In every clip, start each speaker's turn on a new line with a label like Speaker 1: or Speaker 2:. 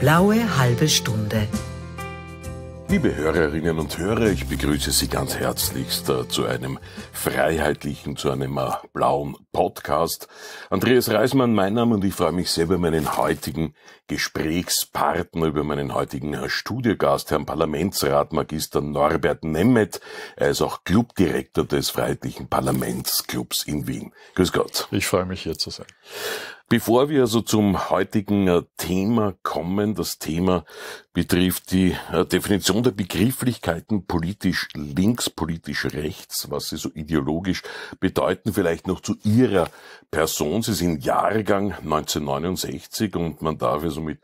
Speaker 1: Blaue halbe Stunde. Liebe Hörerinnen und Hörer, ich begrüße Sie ganz herzlichst äh, zu einem freiheitlichen, zu einem äh, blauen Podcast. Andreas Reismann, mein Name, und ich freue mich sehr über meinen heutigen Gesprächspartner, über meinen heutigen äh, Studiogast, Herrn Parlamentsrat Magister Norbert Nemeth. Er ist auch Clubdirektor des Freiheitlichen Parlamentsclubs in Wien. Grüß Gott. Ich freue mich, hier zu sein. Bevor wir also zum heutigen äh, Thema kommen, das Thema betrifft die äh, Definition der Begrifflichkeiten politisch links, politisch rechts, was sie so ideologisch bedeuten, vielleicht noch zu ihrer Person. Sie sind Jahrgang 1969 und man darf also mit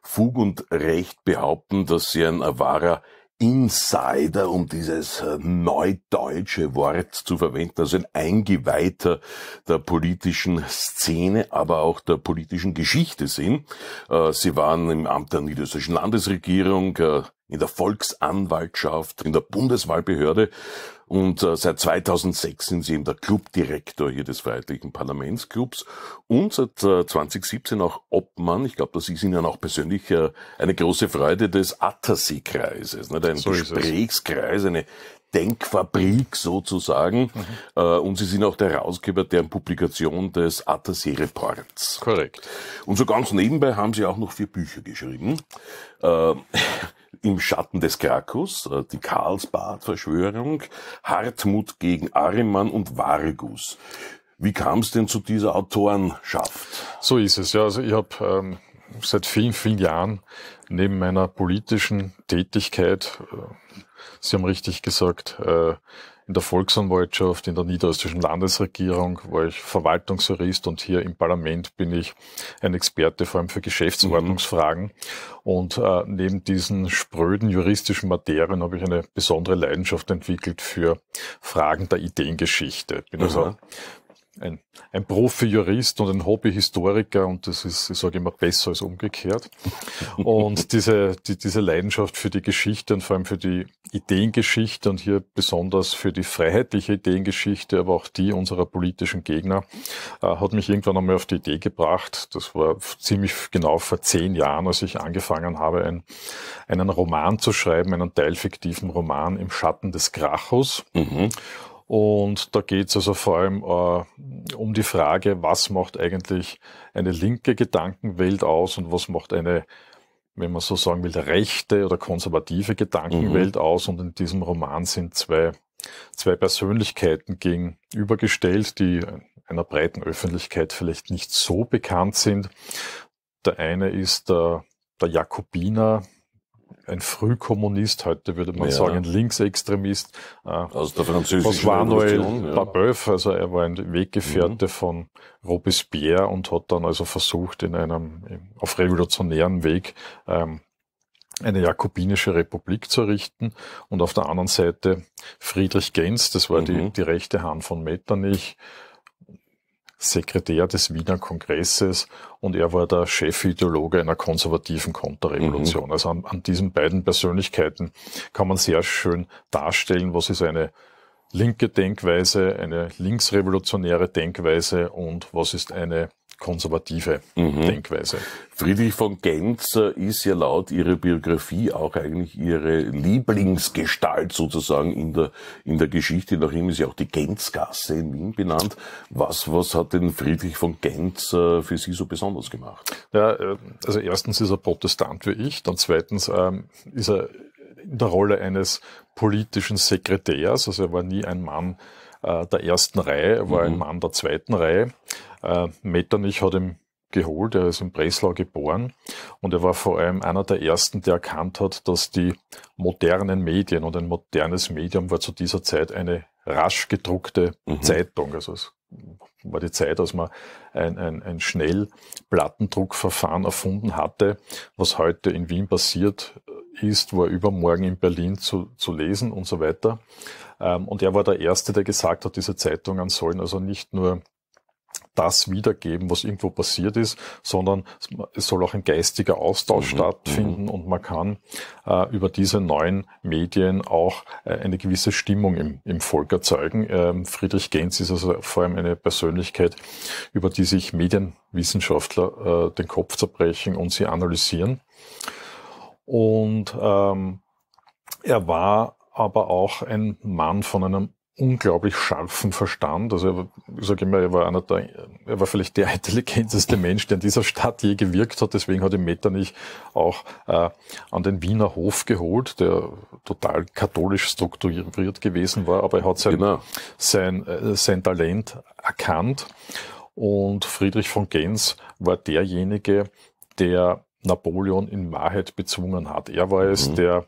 Speaker 1: Fug und Recht behaupten, dass sie ein äh, wahrer Insider, um dieses äh, neudeutsche Wort zu verwenden, also ein Eingeweihter der politischen Szene, aber auch der politischen Geschichte sind. Äh, sie waren im Amt der niederösterreichischen Landesregierung, äh, in der Volksanwaltschaft, in der Bundeswahlbehörde und äh, seit 2006 sind sie eben der Clubdirektor hier des Freiheitlichen Parlamentsclubs und seit äh, 2017 auch Obmann. Ich glaube, das ist Ihnen auch persönlich äh, eine große Freude des Attersee-Kreises, ne? ein so Gesprächskreis, eine Denkfabrik sozusagen. Mhm. Äh, und Sie sind auch der Herausgeber deren Publikation des Attersee Reports. Korrekt. Und so ganz nebenbei haben Sie auch noch vier Bücher geschrieben. Ähm, im Schatten des Krakus, äh, die Karlsbad-Verschwörung, Hartmut gegen Arimann und Vargus. Wie kam es denn zu dieser Autorenschaft? So ist es. Ja, also ich habe ähm, seit vielen, vielen
Speaker 2: Jahren neben meiner politischen Tätigkeit, äh, Sie haben richtig gesagt, äh, in der Volksanwaltschaft, in der niederösterreichischen Landesregierung war ich Verwaltungsjurist und hier im Parlament bin ich ein Experte vor allem für Geschäftsordnungsfragen. Mhm. Und äh, neben diesen spröden juristischen Materien habe ich eine besondere Leidenschaft entwickelt für Fragen der Ideengeschichte. Bin mhm. also ein, ein Profi-Jurist und ein Hobby-Historiker und das ist, ich sage immer, besser als umgekehrt. und diese, die, diese Leidenschaft für die Geschichte und vor allem für die Ideengeschichte und hier besonders für die freiheitliche Ideengeschichte, aber auch die unserer politischen Gegner, äh, hat mich irgendwann einmal auf die Idee gebracht, das war ziemlich genau vor zehn Jahren, als ich angefangen habe, ein, einen Roman zu schreiben, einen teilfiktiven Roman im Schatten des Gracchus. Mhm. Und da geht es also vor allem äh, um die Frage, was macht eigentlich eine linke Gedankenwelt aus und was macht eine, wenn man so sagen will, rechte oder konservative Gedankenwelt mhm. aus. Und in diesem Roman sind zwei, zwei Persönlichkeiten gegenübergestellt, die einer breiten Öffentlichkeit vielleicht nicht so bekannt sind. Der eine ist der, äh, der Jakobiner, ein Frühkommunist, heute würde man ja. sagen, ein Linksextremist. Äh, Aus also der französischen Revolution. Ja. Babeuf, also er war ein Weggefährte mhm. von Robespierre und hat dann also versucht, in einem, auf revolutionären Weg, ähm, eine jakobinische Republik zu errichten und auf der anderen Seite Friedrich Genz, das war mhm. die, die rechte Hand von Metternich, Sekretär des Wiener Kongresses und er war der Chefideologe einer konservativen Konterrevolution. Mhm. Also an, an diesen beiden Persönlichkeiten kann man sehr schön darstellen, was ist eine linke Denkweise, eine linksrevolutionäre Denkweise und was ist eine konservative mhm.
Speaker 1: Denkweise. Friedrich von Genz äh, ist ja laut Ihrer Biografie auch eigentlich Ihre Lieblingsgestalt sozusagen in der, in der Geschichte. Nach ihm ist ja auch die Genzgasse in Wien benannt. Was, was hat denn Friedrich von Genz äh, für Sie so besonders gemacht?
Speaker 2: Ja, äh, also erstens ist er Protestant wie ich, dann zweitens ähm, ist er in der Rolle eines politischen Sekretärs, also er war nie ein Mann, äh, der ersten Reihe, war mhm. ein Mann der zweiten Reihe. Äh, Metternich hat ihn geholt, er ist in Breslau geboren und er war vor allem einer der ersten, der erkannt hat, dass die modernen Medien und ein modernes Medium war zu dieser Zeit eine rasch gedruckte mhm. Zeitung. Also es war die Zeit, dass man ein, ein, ein Schnellplattendruckverfahren erfunden hatte, was heute in Wien passiert, ist, war übermorgen in Berlin zu, zu lesen und so weiter. Ähm, und er war der Erste, der gesagt hat, diese Zeitungen sollen also nicht nur das wiedergeben, was irgendwo passiert ist, sondern es soll auch ein geistiger Austausch mhm. stattfinden mhm. und man kann äh, über diese neuen Medien auch äh, eine gewisse Stimmung im, im Volk erzeugen. Ähm, Friedrich Genz ist also vor allem eine Persönlichkeit, über die sich Medienwissenschaftler äh, den Kopf zerbrechen und sie analysieren. Und ähm, er war aber auch ein Mann von einem unglaublich scharfen Verstand. Also ich sage immer, er war einer der, er war vielleicht der intelligenteste Mensch, der in dieser Stadt je gewirkt hat. Deswegen hat ihn Metternich auch äh, an den Wiener Hof geholt, der total katholisch strukturiert gewesen war, aber er hat sein, genau. sein, äh, sein Talent erkannt. Und Friedrich von Gens war derjenige, der Napoleon in Wahrheit bezwungen hat. Er war es, mhm. der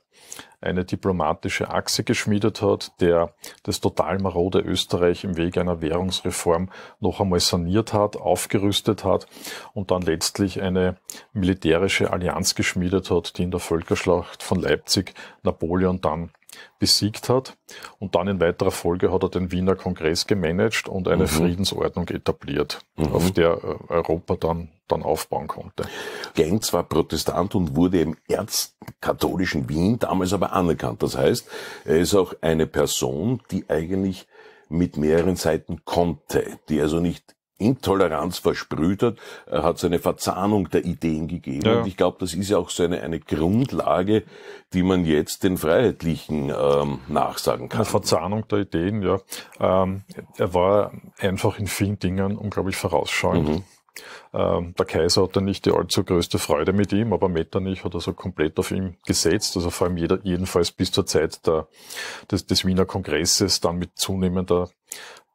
Speaker 2: eine diplomatische Achse geschmiedet hat, der das total marode Österreich im Wege einer Währungsreform noch einmal saniert hat, aufgerüstet hat und dann letztlich eine militärische Allianz geschmiedet hat, die in der Völkerschlacht von Leipzig Napoleon dann besiegt hat. Und dann in weiterer Folge hat er den Wiener Kongress gemanagt und eine mhm. Friedensordnung etabliert,
Speaker 1: mhm. auf der äh, Europa dann, dann aufbauen konnte. Genz war Protestant und wurde im erzkatholischen Wien damals aber anerkannt. Das heißt, er ist auch eine Person, die eigentlich mit mehreren Seiten konnte, die also nicht Intoleranz versprüht hat, äh, hat es eine Verzahnung der Ideen gegeben. Ja. Und ich glaube, das ist ja auch so eine, eine Grundlage, die man jetzt den Freiheitlichen ähm, nachsagen kann. Eine Verzahnung der Ideen, ja. Ähm, er war einfach in vielen Dingen
Speaker 2: unglaublich vorausschauend. Mhm. Ähm, der Kaiser hatte nicht die allzu größte Freude mit ihm, aber Metternich hat also komplett auf ihn gesetzt, also vor allem jeder, jedenfalls bis zur Zeit der, des, des Wiener Kongresses, dann mit zunehmender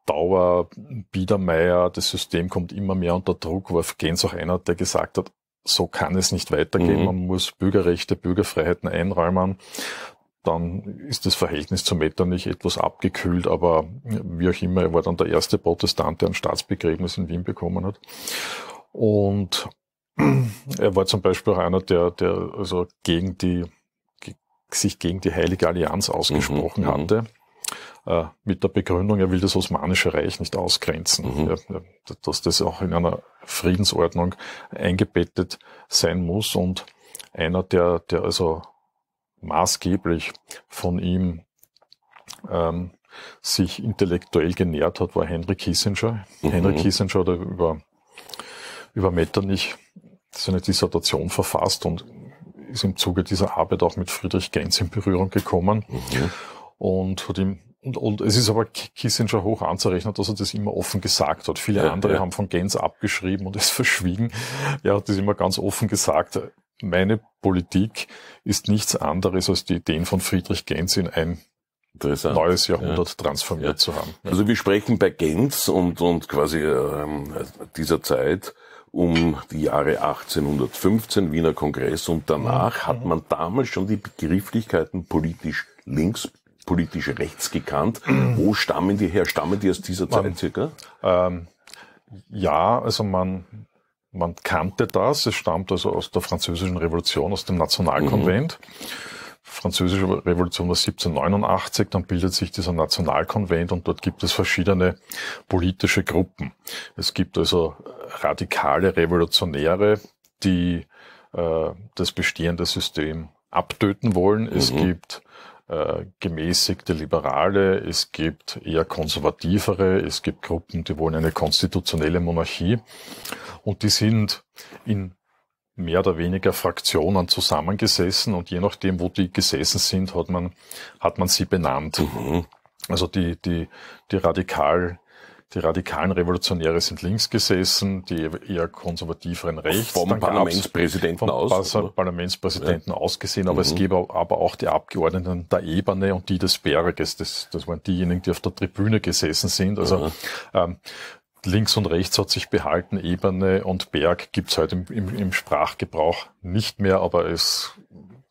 Speaker 2: Dauer, Biedermeier, das System kommt immer mehr unter Druck, war Gens auch einer, der gesagt hat, so kann es nicht weitergehen, mhm. man muss Bürgerrechte, Bürgerfreiheiten einräumen. Dann ist das Verhältnis zu Metternich etwas abgekühlt, aber wie auch immer, er war dann der erste Protestant, der ein Staatsbegräbnis in Wien bekommen hat. Und er war zum Beispiel auch einer, der, der also gegen die, sich gegen die Heilige Allianz ausgesprochen mhm, mhm. hatte. Äh, mit der Begründung, er will das Osmanische Reich nicht ausgrenzen, mhm. ja, dass das auch in einer Friedensordnung eingebettet sein muss und einer, der, der also maßgeblich von ihm ähm, sich intellektuell genährt hat, war Henry Kissinger. Mhm. Henry Kissinger hat über, über Metternich seine Dissertation verfasst und ist im Zuge dieser Arbeit auch mit Friedrich Gens in Berührung gekommen mhm. und hat ihm und, und es ist aber Kissinger hoch anzurechnen, dass er das immer offen gesagt hat. Viele ja, andere ja. haben von Gens abgeschrieben und es verschwiegen. Er hat das immer ganz offen gesagt. Meine Politik ist nichts anderes als die Ideen von Friedrich Gens in ein
Speaker 1: neues Jahrhundert ja. transformiert zu haben. Also wir sprechen bei Gens und, und quasi ähm, dieser Zeit um die Jahre 1815, Wiener Kongress und danach mhm. hat man damals schon die Begrifflichkeiten politisch links politische rechts gekannt. Wo stammen die her? Stammen die aus dieser Zeit man, circa? Ähm,
Speaker 2: ja, also man, man kannte das. Es stammt also aus der Französischen Revolution, aus dem Nationalkonvent. Mhm. Französische Revolution war 1789, dann bildet sich dieser Nationalkonvent und dort gibt es verschiedene politische Gruppen. Es gibt also radikale Revolutionäre, die äh, das bestehende System abtöten wollen. Mhm. Es gibt äh, gemäßigte Liberale, es gibt eher konservativere, es gibt Gruppen, die wollen eine konstitutionelle Monarchie und die sind in mehr oder weniger Fraktionen zusammengesessen und je nachdem, wo die gesessen sind, hat man, hat man sie benannt. Mhm. Also die, die, die radikal die radikalen Revolutionäre sind links gesessen, die eher konservativeren rechts. Vom Dann Parlamentspräsidenten vom aus. Vom Parlamentspräsidenten ja. ausgesehen, aber mhm. es gäbe aber auch die Abgeordneten der Ebene und die des Berges. Das, das waren diejenigen, die auf der Tribüne gesessen sind. Also mhm. ähm, links und rechts hat sich behalten, Ebene und Berg gibt's heute im, im, im Sprachgebrauch nicht mehr, aber es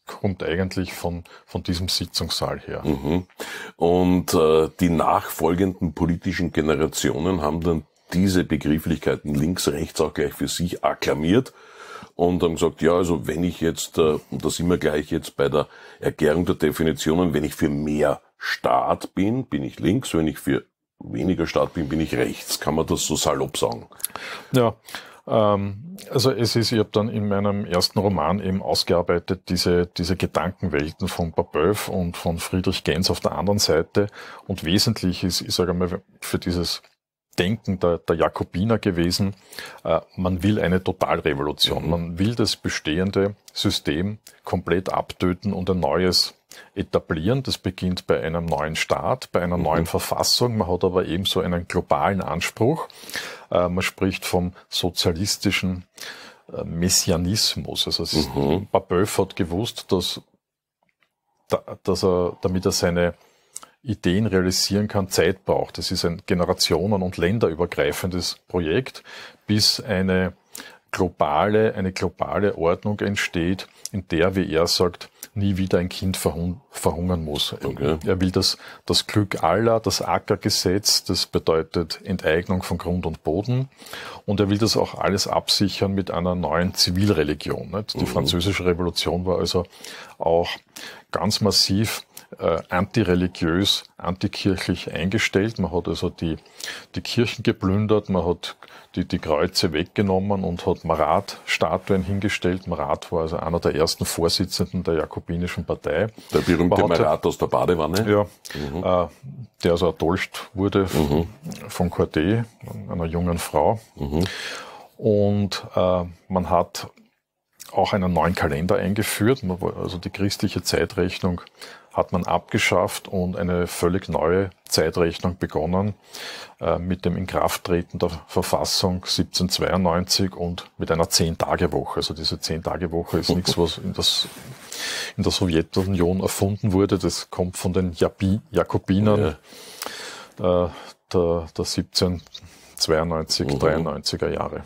Speaker 2: kommt eigentlich von, von diesem Sitzungssaal her.
Speaker 1: Mhm. Und äh, die nachfolgenden politischen Generationen haben dann diese Begrifflichkeiten links, rechts auch gleich für sich akklamiert und haben gesagt, ja, also wenn ich jetzt, äh, und da sind wir gleich jetzt bei der Erklärung der Definitionen, wenn ich für mehr Staat bin, bin ich links, wenn ich für weniger Staat bin, bin ich rechts. Kann man das so salopp sagen?
Speaker 2: Ja, ähm, also es ist, ich habe dann in meinem ersten Roman eben ausgearbeitet, diese, diese Gedankenwelten von Babeuf und von Friedrich Gens auf der anderen Seite. Und wesentlich ist, ich sage mal, für dieses Denken der, der Jakobiner gewesen, äh, man will eine Totalrevolution. Mhm. Man will das bestehende System komplett abtöten und ein neues etablieren. Das beginnt bei einem neuen Staat, bei einer mhm. neuen Verfassung. Man hat aber ebenso einen globalen Anspruch. Äh, man spricht vom sozialistischen äh, Messianismus. Also mhm. Babeuf hat gewusst, dass, dass er, damit er seine Ideen realisieren kann, Zeit braucht. Das ist ein generationen- und länderübergreifendes Projekt, bis eine globale, eine globale Ordnung entsteht, in der, wie er sagt, nie wieder ein Kind verhung verhungern muss. Okay. Er will das, das Glück aller, das Ackergesetz, das bedeutet Enteignung von Grund und Boden. Und er will das auch alles absichern mit einer neuen Zivilreligion. Nicht? Die mhm. französische Revolution war also auch ganz massiv äh, antireligiös, antikirchlich eingestellt. Man hat also die, die Kirchen geplündert, man hat die, die Kreuze weggenommen und hat Marat-Statuen hingestellt. Marat war also einer der ersten Vorsitzenden der Jakobinischen Partei. Der berühmte hatte, Marat
Speaker 1: aus der Badewanne. Ja, mhm. äh,
Speaker 2: der also erdolcht wurde mhm. von Corté, einer jungen Frau. Mhm. Und äh, man hat auch einen neuen Kalender eingeführt. Also die christliche Zeitrechnung hat man abgeschafft und eine völlig neue Zeitrechnung begonnen äh, mit dem Inkrafttreten der Verfassung 1792 und mit einer Zehn-Tage-Woche. Also diese Zehn-Tage-Woche ist nichts, was in, das, in der Sowjetunion erfunden wurde. Das kommt von den Jakobinern
Speaker 1: ja. Äh, der, der 1792, 93er mhm. Jahre.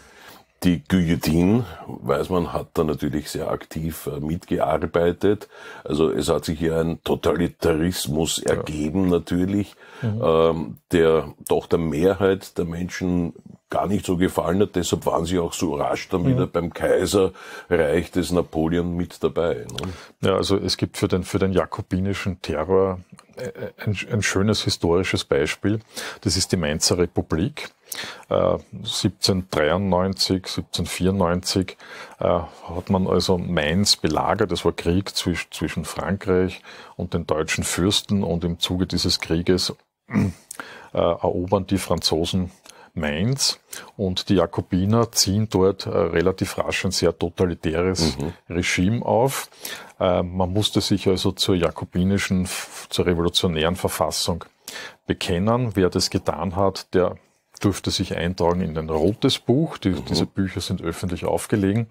Speaker 1: Die Guillotine, weiß man, hat da natürlich sehr aktiv äh, mitgearbeitet. Also es hat sich hier ein Totalitarismus ergeben ja. natürlich, mhm. ähm, der doch der Mehrheit der Menschen gar nicht so gefallen hat. Deshalb waren sie auch so rasch dann wieder mhm. beim Kaiserreich des Napoleon mit dabei. Ne? Ja, also es gibt für den, für den jakobinischen Terror
Speaker 2: äh, äh, ein, ein schönes historisches Beispiel. Das ist die Mainzer Republik. 1793, äh, 1794 hat man also Mainz belagert. Das war Krieg zwischen Frankreich und den deutschen Fürsten und im Zuge dieses Krieges erobern die Franzosen Mainz und die Jakobiner ziehen dort äh, relativ rasch ein sehr totalitäres mhm. Regime auf. Äh, man musste sich also zur jakobinischen, zur revolutionären Verfassung bekennen. Wer das getan hat, der durfte sich eintragen in ein rotes Buch. Die, mhm. Diese Bücher sind öffentlich aufgelegen.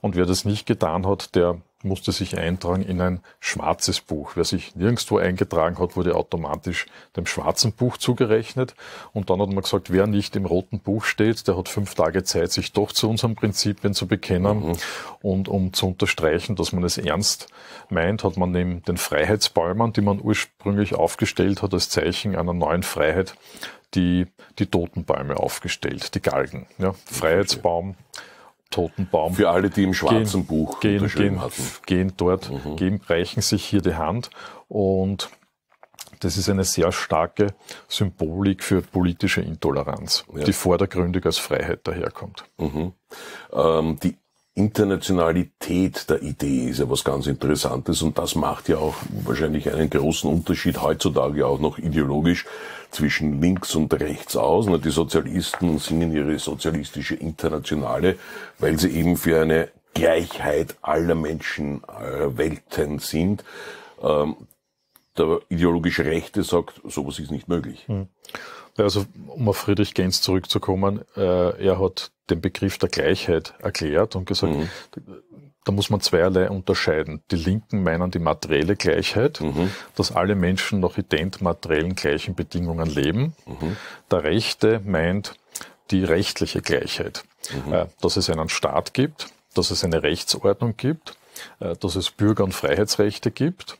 Speaker 2: Und wer das nicht getan hat, der musste sich eintragen in ein schwarzes Buch. Wer sich nirgendwo eingetragen hat, wurde automatisch dem schwarzen Buch zugerechnet. Und dann hat man gesagt, wer nicht im roten Buch steht, der hat fünf Tage Zeit, sich doch zu unseren Prinzipien zu bekennen. Mhm. Und um zu unterstreichen, dass man es ernst meint, hat man neben den Freiheitsbäumen, die man ursprünglich aufgestellt hat, als Zeichen einer neuen Freiheit, die, die Totenbäume aufgestellt, die Galgen. Ja, Freiheitsbaum. Verstehe toten Baum. Für alle, die im schwarzen gehen, Buch gehen, gehen, gehen dort, mhm. geben, reichen sich hier die Hand und das ist eine sehr starke Symbolik für politische Intoleranz, ja. die vordergründig als Freiheit
Speaker 1: daherkommt. Mhm. Ähm, die Internationalität der Idee ist ja was ganz Interessantes und das macht ja auch wahrscheinlich einen großen Unterschied heutzutage auch noch ideologisch zwischen links und rechts aus. Und die Sozialisten singen ihre sozialistische Internationale, weil sie eben für eine Gleichheit aller Menschen, aller äh, Welten sind. Ähm, der ideologische Rechte sagt, sowas ist nicht möglich. Hm. Also um auf Friedrich Gens zurückzukommen, äh, er
Speaker 2: hat den Begriff der Gleichheit erklärt und gesagt, mhm. da muss man zweierlei unterscheiden. Die Linken meinen die materielle Gleichheit, mhm. dass alle Menschen nach ident materiellen gleichen Bedingungen leben. Mhm. Der Rechte meint die rechtliche Gleichheit, mhm. äh, dass es einen Staat gibt, dass es eine Rechtsordnung gibt, äh, dass es Bürger- und Freiheitsrechte gibt,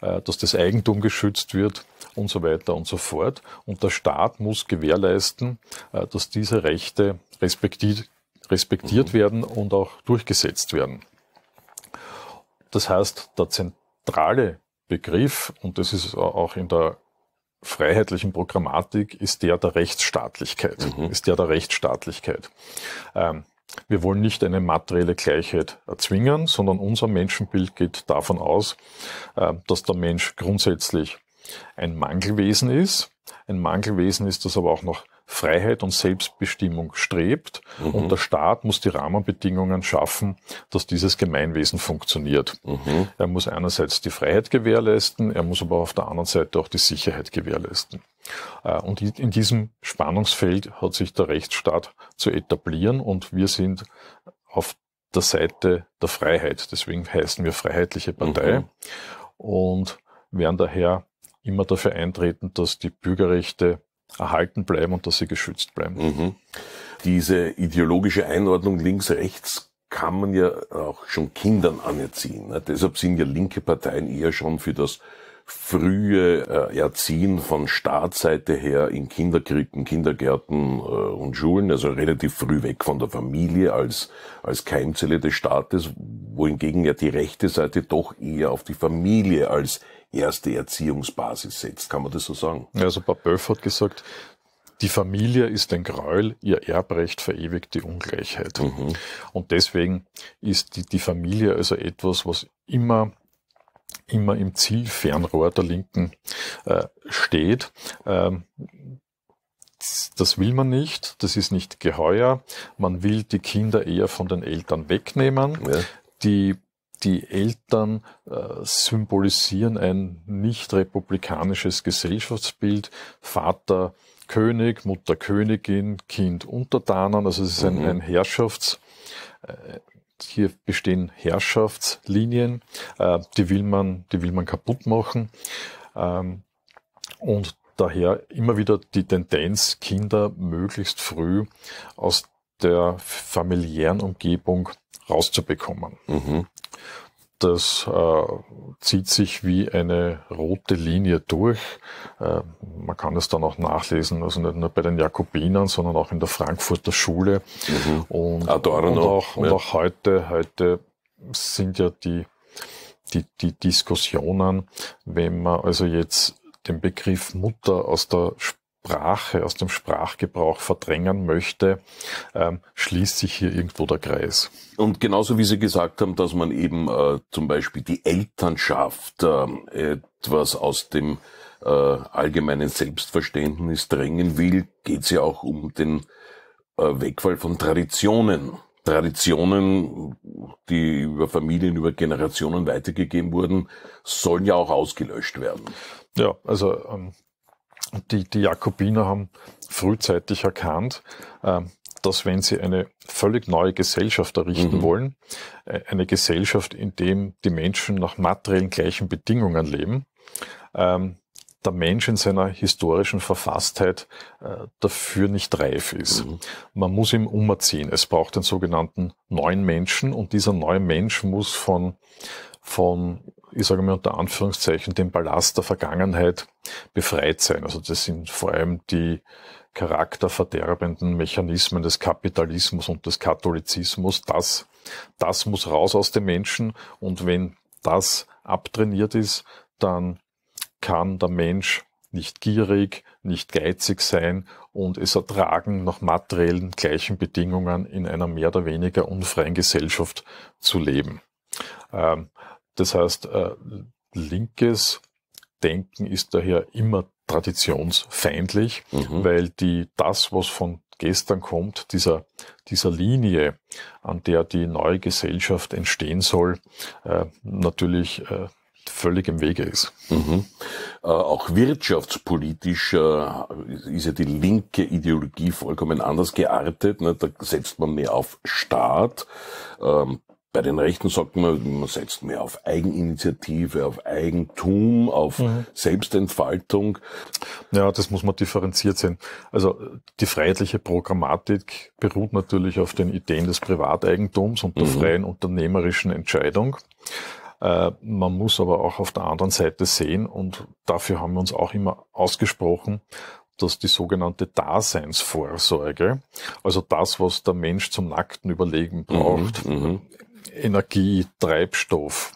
Speaker 2: äh, dass das Eigentum geschützt wird und so weiter und so fort. Und der Staat muss gewährleisten, äh, dass diese Rechte respektiert, respektiert mhm. werden und auch durchgesetzt werden. Das heißt, der zentrale Begriff, und das ist auch in der freiheitlichen Programmatik, ist der der Rechtsstaatlichkeit, mhm. ist der der Rechtsstaatlichkeit. Ähm, wir wollen nicht eine materielle Gleichheit erzwingen, sondern unser Menschenbild geht davon aus, äh, dass der Mensch grundsätzlich ein Mangelwesen ist. Ein Mangelwesen ist, das aber auch noch Freiheit und Selbstbestimmung strebt. Mhm. Und der Staat muss die Rahmenbedingungen schaffen, dass dieses Gemeinwesen funktioniert. Mhm. Er muss einerseits die Freiheit gewährleisten, er muss aber auf der anderen Seite auch die Sicherheit gewährleisten. Äh, und in diesem Spannungsfeld hat sich der Rechtsstaat zu etablieren und wir sind auf der Seite der Freiheit. Deswegen heißen wir Freiheitliche Partei mhm. und werden daher immer dafür eintreten,
Speaker 1: dass die Bürgerrechte erhalten bleiben und dass sie geschützt bleiben. Mhm. Diese ideologische Einordnung links-rechts kann man ja auch schon Kindern anerziehen. Ne? Deshalb sind ja linke Parteien eher schon für das frühe äh, Erziehen von Staatsseite her in Kinderkrippen, Kindergärten äh, und Schulen, also relativ früh weg von der Familie als, als Keimzelle des Staates, wohingegen ja die rechte Seite doch eher auf die Familie als erste Erziehungsbasis setzt. Kann man das so sagen? Ja, also Bob Böff hat gesagt, die Familie ist ein Gräuel, ihr Erbrecht verewigt
Speaker 2: die Ungleichheit. Mhm. Und deswegen ist die, die Familie also etwas, was immer immer im Zielfernrohr der Linken äh, steht. Ähm, das will man nicht, das ist nicht geheuer. Man will die Kinder eher von den Eltern wegnehmen. Ja. Die die Eltern äh, symbolisieren ein nicht republikanisches Gesellschaftsbild. Vater König, Mutter Königin, Kind Untertanen. Also es ist ein, mhm. ein Herrschafts, äh, hier bestehen Herrschaftslinien, äh, die will man, die will man kaputt machen. Ähm, und daher immer wieder die Tendenz, Kinder möglichst früh aus der familiären Umgebung rauszubekommen. Mhm. Das äh, zieht sich wie eine rote Linie durch. Äh, man kann es dann auch nachlesen, also nicht nur bei den Jakobinern, sondern auch in der Frankfurter Schule. Mhm. Und, Adorno, ah, und, auch, ja. und auch heute, heute sind ja die, die, die Diskussionen, wenn man also jetzt den Begriff Mutter aus der Sprache Sprache, aus dem Sprachgebrauch verdrängen möchte, ähm,
Speaker 1: schließt sich hier irgendwo der Kreis. Und genauso wie Sie gesagt haben, dass man eben äh, zum Beispiel die Elternschaft äh, etwas aus dem äh, allgemeinen Selbstverständnis drängen will, geht es ja auch um den äh, Wegfall von Traditionen. Traditionen, die über Familien, über Generationen weitergegeben wurden, sollen ja auch ausgelöscht werden. Ja, also ähm,
Speaker 2: die, die Jakobiner haben frühzeitig erkannt, ähm, dass wenn sie eine völlig neue Gesellschaft errichten mhm. wollen, äh, eine Gesellschaft, in dem die Menschen nach materiellen gleichen Bedingungen leben, ähm, der Mensch in seiner historischen Verfasstheit äh, dafür nicht reif ist. Mhm. Man muss ihm umerziehen. Es braucht den sogenannten neuen Menschen und dieser neue Mensch muss von, von ich sage mal unter Anführungszeichen, den Ballast der Vergangenheit befreit sein. Also das sind vor allem die charakterverderbenden Mechanismen des Kapitalismus und des Katholizismus. Das, das muss raus aus dem Menschen und wenn das abtrainiert ist, dann kann der Mensch nicht gierig, nicht geizig sein und es ertragen, nach materiellen gleichen Bedingungen in einer mehr oder weniger unfreien Gesellschaft zu leben. Ähm, das heißt, äh, linkes Denken ist daher immer traditionsfeindlich, mhm. weil die, das, was von gestern kommt, dieser, dieser Linie, an der die neue Gesellschaft entstehen soll, äh,
Speaker 1: natürlich äh, völlig im Wege ist. Mhm. auch wirtschaftspolitisch ist ja die linke Ideologie vollkommen anders geartet. Ne? Da setzt man mehr auf Staat, ähm, bei den Rechten sagt man, man setzt mehr auf Eigeninitiative, auf Eigentum, auf mhm. Selbstentfaltung.
Speaker 2: Ja, das muss man differenziert sehen. Also die freiheitliche Programmatik beruht natürlich auf den Ideen des Privateigentums und der mhm. freien unternehmerischen Entscheidung. Äh, man muss aber auch auf der anderen Seite sehen, und dafür haben wir uns auch immer ausgesprochen, dass die sogenannte Daseinsvorsorge, also das, was der Mensch zum nackten Überlegen mhm, braucht, mhm, Energie, Treibstoff,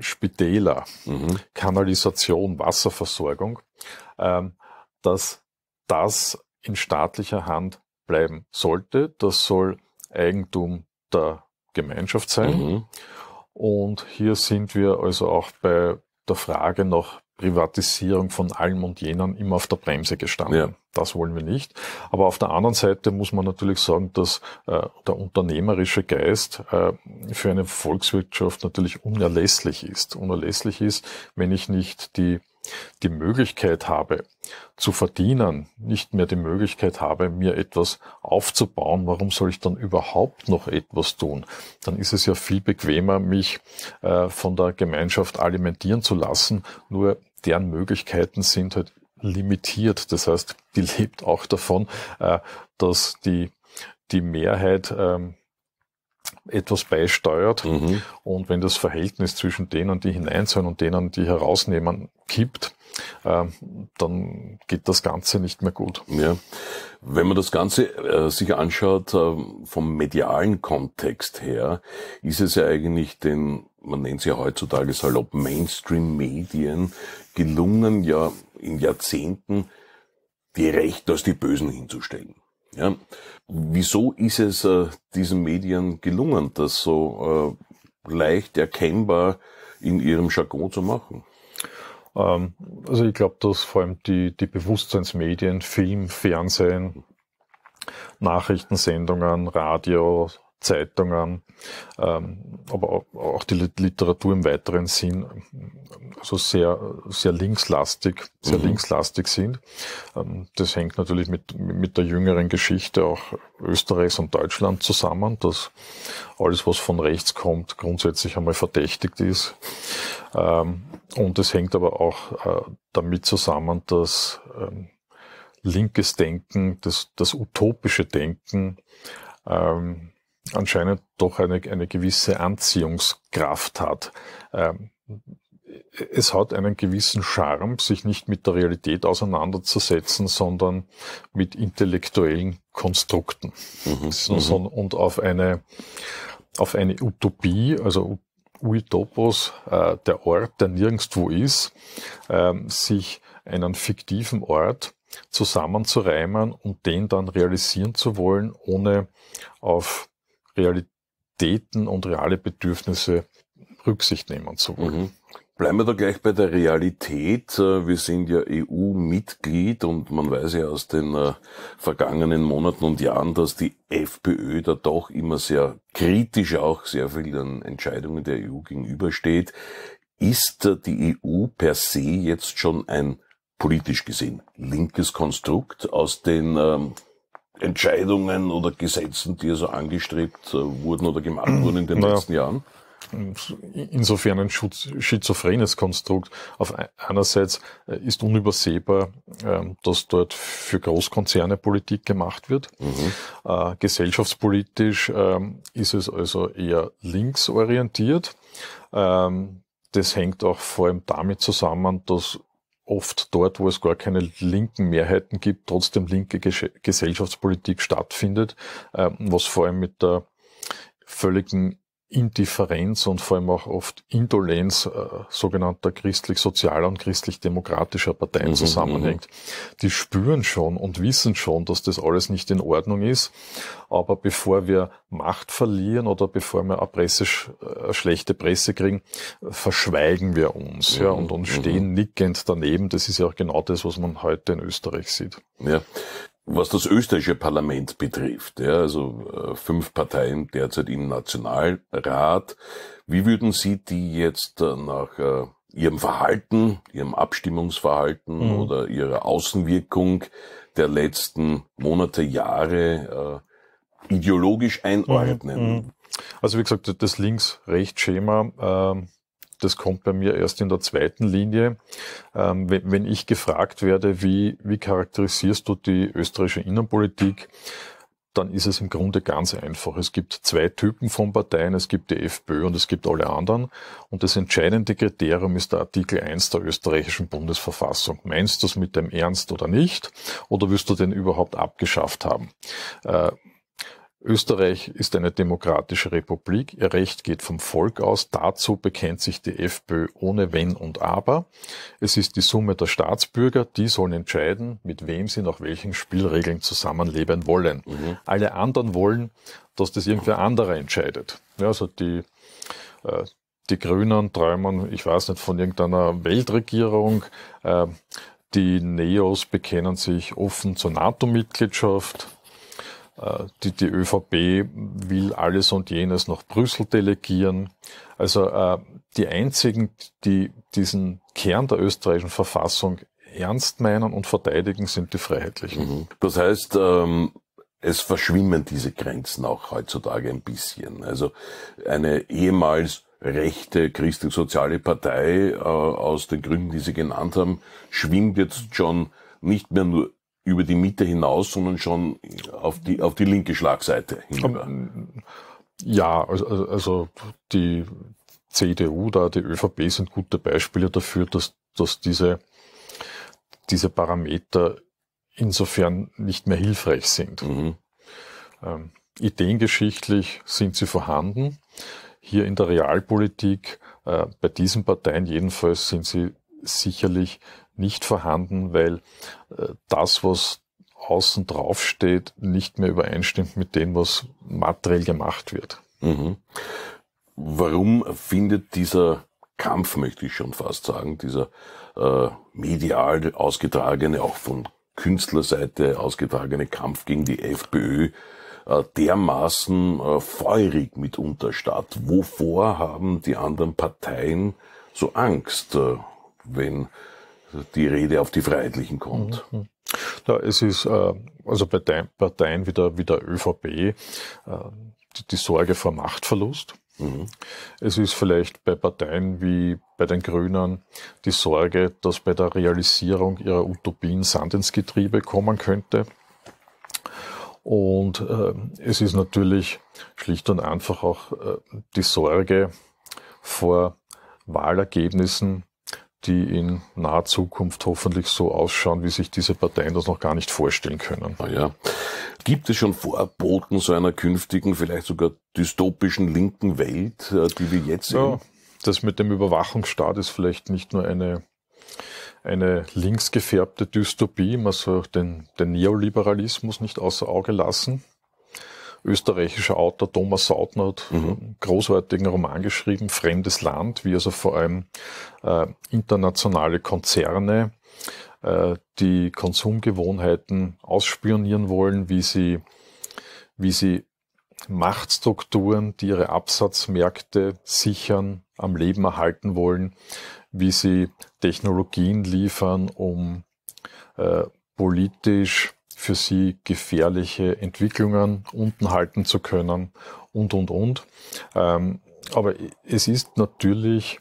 Speaker 2: Spitäler, mhm. Kanalisation, Wasserversorgung, ähm, dass das in staatlicher Hand bleiben sollte. Das soll Eigentum der Gemeinschaft sein. Mhm. Und hier sind wir also auch bei der Frage nach Privatisierung von allem und jenen immer auf der Bremse gestanden. Ja. Das wollen wir nicht. Aber auf der anderen Seite muss man natürlich sagen, dass äh, der unternehmerische Geist äh, für eine Volkswirtschaft natürlich unerlässlich ist. Unerlässlich ist, wenn ich nicht die die Möglichkeit habe zu verdienen, nicht mehr die Möglichkeit habe, mir etwas aufzubauen, warum soll ich dann überhaupt noch etwas tun? Dann ist es ja viel bequemer, mich äh, von der Gemeinschaft alimentieren zu lassen, nur deren Möglichkeiten sind halt limitiert. Das heißt, die lebt auch davon, äh, dass die, die Mehrheit ähm, etwas beisteuert. Mhm. Und wenn das Verhältnis zwischen denen, die hinein sollen und denen, die herausnehmen, kippt, äh, dann
Speaker 1: geht das Ganze nicht mehr gut. Ja. Wenn man das Ganze äh, sich anschaut, äh, vom medialen Kontext her, ist es ja eigentlich den, man nennt sie ja heutzutage salopp Mainstream-Medien, gelungen ja in Jahrzehnten die Rechten als die Bösen hinzustellen. Ja. Wieso ist es äh, diesen Medien gelungen, das so äh, leicht erkennbar in ihrem Jargon zu machen? Ähm, also ich glaube, dass vor allem die,
Speaker 2: die Bewusstseinsmedien, Film, Fernsehen, Nachrichtensendungen, Radio, Zeitungen, ähm, aber auch die Literatur im weiteren Sinn so also sehr, sehr linkslastig, sehr mhm. linkslastig sind. Ähm, das hängt natürlich mit, mit der jüngeren Geschichte auch Österreichs und Deutschland zusammen, dass alles, was von rechts kommt, grundsätzlich einmal verdächtigt ist. Ähm, und es hängt aber auch äh, damit zusammen, dass ähm, linkes Denken, das, das utopische Denken, ähm, anscheinend doch eine, eine gewisse Anziehungskraft hat. Ähm, es hat einen gewissen Charme, sich nicht mit der Realität auseinanderzusetzen, sondern mit intellektuellen Konstrukten. Mhm, mhm. und auf eine, auf eine Utopie, also Uitopos, äh, der Ort, der nirgendwo ist, äh, sich einen fiktiven Ort zusammenzureimen und den dann realisieren zu wollen, ohne auf Realitäten und reale Bedürfnisse Rücksicht nehmen zu
Speaker 1: wollen. Mhm. Bleiben wir da gleich bei der Realität. Äh, wir sind ja EU-Mitglied und man weiß ja aus den äh, vergangenen Monaten und Jahren, dass die FPÖ da doch immer sehr kritisch auch sehr vielen Entscheidungen der EU gegenübersteht. Ist äh, die EU per se jetzt schon ein politisch gesehen linkes Konstrukt aus den ähm, Entscheidungen oder Gesetzen, die so also angestrebt äh, wurden oder gemacht mhm. wurden in den naja. letzten Jahren?
Speaker 2: Insofern ein schizophrenes Konstrukt. Auf einerseits äh, ist unübersehbar, ähm, dass dort für Großkonzerne Politik gemacht wird. Mhm. Äh, gesellschaftspolitisch ähm, ist es also eher linksorientiert. Ähm, das hängt auch vor allem damit zusammen, dass oft dort, wo es gar keine linken Mehrheiten gibt, trotzdem linke Ges Gesellschaftspolitik stattfindet, äh, was vor allem mit der völligen Indifferenz und vor allem auch oft Indolenz äh, sogenannter christlich-sozialer und christlich-demokratischer Parteien mhm, mhm, zusammenhängt. Die spüren schon und wissen schon, dass das alles nicht in Ordnung ist. Aber bevor wir Macht verlieren oder bevor wir eine, Presse, eine äh, schlechte Presse kriegen, verschweigen wir uns mhm, ja, und, und mhm. stehen nickend daneben. Das ist ja auch genau das, was man heute
Speaker 1: in Österreich sieht. Ja. Was das österreichische Parlament betrifft, ja, also äh, fünf Parteien derzeit im Nationalrat, wie würden Sie die jetzt äh, nach äh, Ihrem Verhalten, Ihrem Abstimmungsverhalten mhm. oder Ihrer Außenwirkung der letzten Monate, Jahre ideologisch einordnen? Mhm. Mhm. Also wie gesagt, das Links-Rechts-Schema ähm,
Speaker 2: das kommt bei mir erst in der zweiten Linie. Ähm, wenn, wenn, ich gefragt werde, wie, wie charakterisierst du die österreichische Innenpolitik, dann ist es im Grunde ganz einfach. Es gibt zwei Typen von Parteien, es gibt die FPÖ und es gibt alle anderen. Und das entscheidende Kriterium ist der Artikel 1 der österreichischen Bundesverfassung. Meinst du es mit dem Ernst oder nicht? Oder wirst du den überhaupt abgeschafft haben? Äh, Österreich ist eine demokratische Republik. Ihr Recht geht vom Volk aus. Dazu bekennt sich die FPÖ ohne Wenn und Aber. Es ist die Summe der Staatsbürger. Die sollen entscheiden, mit wem sie nach welchen Spielregeln zusammenleben wollen. Mhm. Alle anderen wollen, dass das irgendwer anderer entscheidet. Ja, also die, äh, die Grünen träumen, ich weiß nicht, von irgendeiner Weltregierung. Äh, die Neos bekennen sich offen zur NATO-Mitgliedschaft. Äh, die, die ÖVP will alles und jenes nach Brüssel delegieren. Also äh, die
Speaker 1: einzigen, die diesen
Speaker 2: Kern der österreichischen Verfassung ernst meinen und
Speaker 1: verteidigen, sind die Freiheitlichen. Mhm. Das heißt, ähm, es verschwimmen diese Grenzen auch heutzutage ein bisschen. Also eine ehemals rechte christlich-soziale Partei äh, aus den Gründen, die Sie genannt haben, schwimmt jetzt schon nicht mehr nur über die Mitte hinaus, sondern schon auf die, auf die linke Schlagseite hinüber. Ähm, ja, also, also, also die CDU, da
Speaker 2: die ÖVP sind gute Beispiele dafür, dass, dass diese, diese Parameter insofern nicht mehr hilfreich sind. Mhm. Ähm, ideengeschichtlich sind sie vorhanden. Hier in der Realpolitik, äh, bei diesen Parteien jedenfalls, sind sie sicherlich nicht vorhanden, weil äh, das, was außen drauf steht, nicht mehr übereinstimmt mit dem, was
Speaker 1: materiell gemacht wird. Mhm. Warum findet dieser Kampf, möchte ich schon fast sagen, dieser äh, medial ausgetragene, auch von Künstlerseite ausgetragene Kampf gegen die FPÖ äh, dermaßen äh, feurig mitunter statt? Wovor haben die anderen Parteien so Angst, äh, wenn die Rede auf die Freiheitlichen kommt. Ja, mhm, mhm. es ist äh, also bei Parteien wie der, wie der ÖVP äh,
Speaker 2: die, die Sorge vor Machtverlust. Mhm. Es ist vielleicht bei Parteien wie bei den Grünen die Sorge, dass bei der Realisierung ihrer Utopien Sand ins Getriebe kommen könnte. Und äh, es ist natürlich schlicht und einfach auch äh, die Sorge vor Wahlergebnissen, die in naher Zukunft hoffentlich so ausschauen, wie sich
Speaker 1: diese Parteien das noch gar nicht vorstellen können. Na ja. Gibt es schon Vorboten so einer künftigen, vielleicht sogar dystopischen linken Welt, äh, die wir jetzt sehen? Ja, das mit dem
Speaker 2: Überwachungsstaat ist vielleicht nicht nur eine eine links gefärbte Dystopie. Man soll den, den Neoliberalismus nicht außer Auge lassen österreichischer Autor Thomas Sautner hat mhm. einen großartigen Roman geschrieben, Fremdes Land, wie also vor allem äh, internationale Konzerne äh, die Konsumgewohnheiten ausspionieren wollen, wie sie, wie sie Machtstrukturen, die ihre Absatzmärkte sichern, am Leben erhalten wollen, wie sie Technologien liefern, um äh, politisch für sie gefährliche Entwicklungen unten halten zu können und, und, und. Ähm, aber es ist natürlich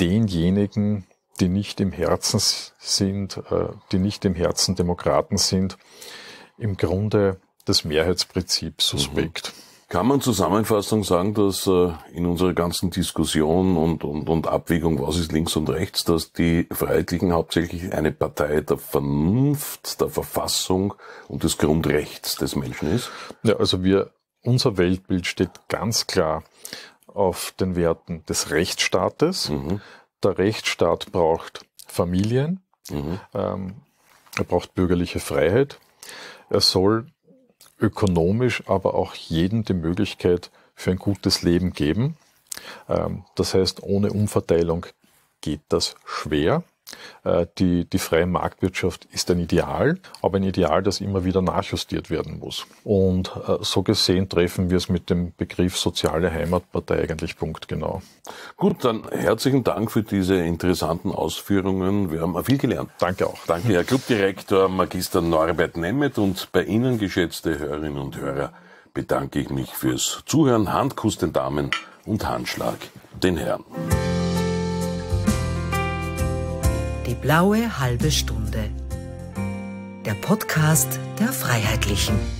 Speaker 2: denjenigen, die nicht im Herzen sind, äh, die nicht im Herzen Demokraten sind,
Speaker 1: im Grunde das Mehrheitsprinzip mhm. suspekt. Mhm. Kann man Zusammenfassung sagen, dass äh, in unserer ganzen Diskussion und, und, und Abwägung, was ist links und rechts, dass die Freiheitlichen hauptsächlich eine Partei der Vernunft, der Verfassung und des Grundrechts des Menschen ist? Ja, also
Speaker 2: wir, unser Weltbild steht ganz klar auf den Werten des Rechtsstaates. Mhm. Der Rechtsstaat braucht Familien, mhm. ähm, er braucht bürgerliche Freiheit, er soll ökonomisch, aber auch jedem die Möglichkeit für ein gutes Leben geben. Ähm, das heißt, ohne Umverteilung geht das schwer. Äh, die, die freie Marktwirtschaft ist ein Ideal, aber ein Ideal, das immer wieder nachjustiert werden muss. Und äh, so gesehen treffen wir es mit dem Begriff soziale Heimatpartei eigentlich punktgenau.
Speaker 1: Gut, dann herzlichen Dank für diese interessanten Ausführungen. Wir haben viel gelernt. Danke auch. Danke, Herr Clubdirektor Magister Norbert Nemeth und bei Ihnen, geschätzte Hörerinnen und Hörer, bedanke ich mich fürs Zuhören. Handkuss den Damen und Handschlag den Herren. Blaue halbe Stunde.
Speaker 2: Der Podcast der Freiheitlichen.